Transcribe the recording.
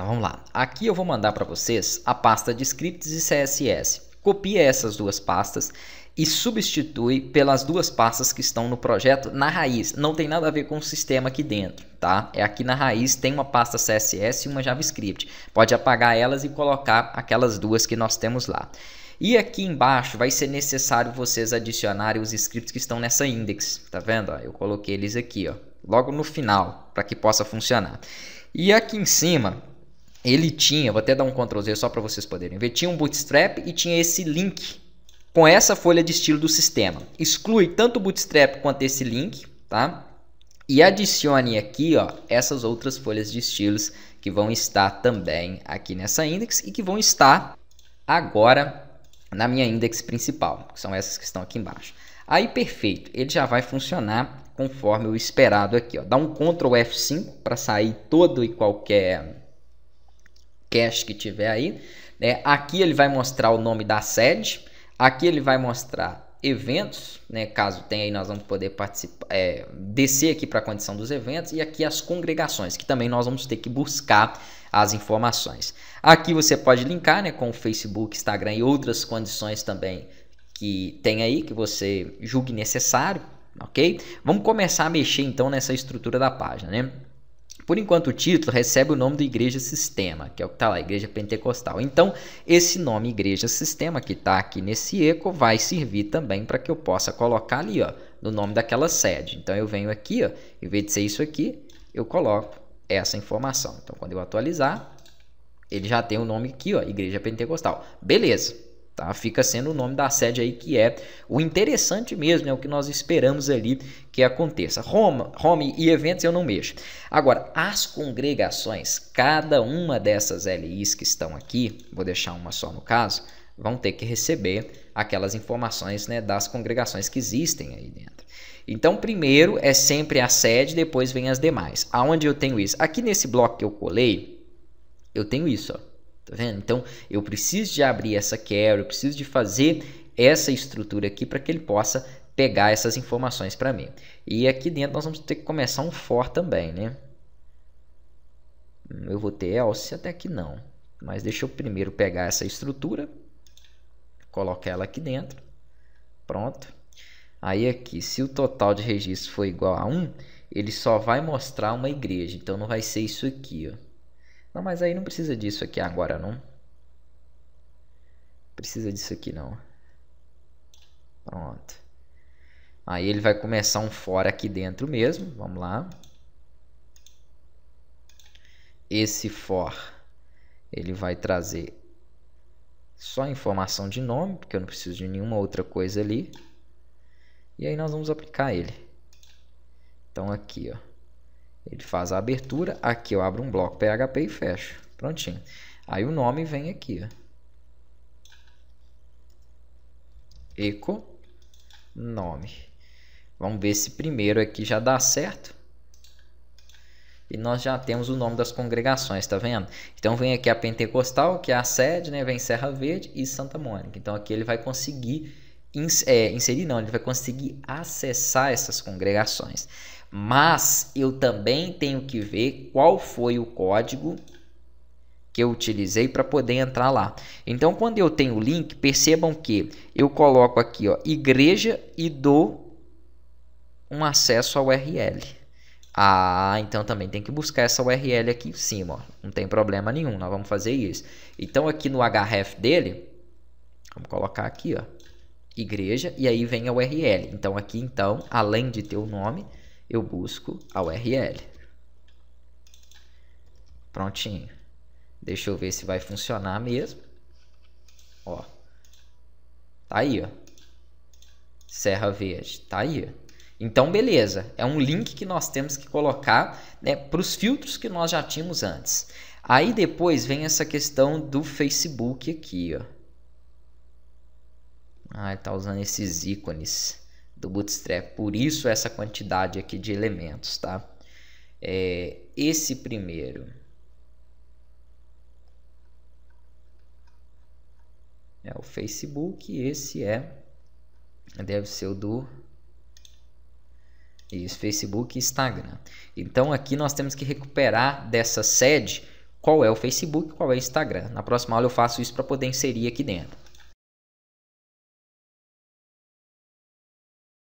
Então vamos lá. Aqui eu vou mandar para vocês a pasta de scripts e CSS. Copia essas duas pastas e substitui pelas duas pastas que estão no projeto na raiz. Não tem nada a ver com o sistema aqui dentro, tá? É aqui na raiz tem uma pasta CSS e uma JavaScript. Pode apagar elas e colocar aquelas duas que nós temos lá. E aqui embaixo vai ser necessário vocês adicionarem os scripts que estão nessa index, tá vendo? Eu coloquei eles aqui, ó, logo no final, para que possa funcionar. E aqui em cima ele tinha, vou até dar um Ctrl Z só para vocês poderem ver, tinha um Bootstrap e tinha esse link com essa folha de estilo do sistema. Exclui tanto o Bootstrap quanto esse link, tá? E adicione aqui, ó, essas outras folhas de estilos que vão estar também aqui nessa index e que vão estar agora na minha index principal, que são essas que estão aqui embaixo. Aí perfeito, ele já vai funcionar conforme o esperado aqui, ó. Dá um Ctrl F5 para sair todo e qualquer cache que tiver aí. Né? Aqui ele vai mostrar o nome da sede, aqui ele vai mostrar eventos, né? caso tenha aí nós vamos poder participar, é, descer aqui para a condição dos eventos e aqui as congregações, que também nós vamos ter que buscar as informações. Aqui você pode linkar né, com o Facebook, Instagram e outras condições também que tem aí, que você julgue necessário, ok? Vamos começar a mexer então nessa estrutura da página, né? Por enquanto, o título recebe o nome do Igreja Sistema, que é o que está lá, Igreja Pentecostal. Então, esse nome Igreja Sistema, que está aqui nesse eco, vai servir também para que eu possa colocar ali, ó, no nome daquela sede. Então, eu venho aqui, ó, em vez de ser isso aqui, eu coloco essa informação. Então, quando eu atualizar, ele já tem o nome aqui, ó, Igreja Pentecostal. Beleza. Tá? Fica sendo o nome da sede aí que é o interessante mesmo, é né? o que nós esperamos ali que aconteça. Roma, home e eventos eu não mexo. Agora, as congregações, cada uma dessas LIs que estão aqui, vou deixar uma só no caso, vão ter que receber aquelas informações né, das congregações que existem aí dentro. Então, primeiro é sempre a sede, depois vem as demais. Aonde eu tenho isso? Aqui nesse bloco que eu colei, eu tenho isso, ó. Tá vendo? Então eu preciso de abrir essa query, eu preciso de fazer essa estrutura aqui para que ele possa pegar essas informações para mim. E aqui dentro nós vamos ter que começar um for também, né? Hum, eu vou ter else até que não. Mas deixa eu primeiro pegar essa estrutura, colocar ela aqui dentro. Pronto. Aí aqui, se o total de registros for igual a 1, ele só vai mostrar uma igreja. Então não vai ser isso aqui, ó. Não, mas aí não precisa disso aqui agora, não. Precisa disso aqui, não. Pronto. Aí ele vai começar um fora aqui dentro mesmo. Vamos lá. Esse for, ele vai trazer só informação de nome, porque eu não preciso de nenhuma outra coisa ali. E aí nós vamos aplicar ele. Então aqui, ó. Ele faz a abertura, aqui eu abro um bloco PHP e fecho. Prontinho. Aí o nome vem aqui. Ó. Eco nome. Vamos ver se primeiro aqui já dá certo. E nós já temos o nome das congregações, tá vendo? Então vem aqui a Pentecostal, que é a sede, né? Vem Serra Verde e Santa Mônica. Então aqui ele vai conseguir é, inserir, não, ele vai conseguir acessar essas congregações mas eu também tenho que ver qual foi o código que eu utilizei para poder entrar lá. Então, quando eu tenho o link, percebam que eu coloco aqui, ó, igreja e dou um acesso à URL. Ah, então também tem que buscar essa URL aqui em cima, ó. não tem problema nenhum, nós vamos fazer isso. Então, aqui no href dele, vamos colocar aqui, ó, igreja, e aí vem a URL. Então, aqui, então, além de ter o nome, eu busco a URL. Prontinho. Deixa eu ver se vai funcionar mesmo. Ó. Tá aí, ó. Serra Verde. Tá aí, Então, beleza, é um link que nós temos que colocar né, para os filtros que nós já tínhamos antes. Aí depois vem essa questão do Facebook aqui, ó. Ah, tá usando esses ícones do Bootstrap. Por isso essa quantidade aqui de elementos, tá? É, esse primeiro. É o Facebook e esse é deve ser o do isso, Facebook e Instagram. Então aqui nós temos que recuperar dessa sede qual é o Facebook, qual é o Instagram. Na próxima aula eu faço isso para poder inserir aqui dentro.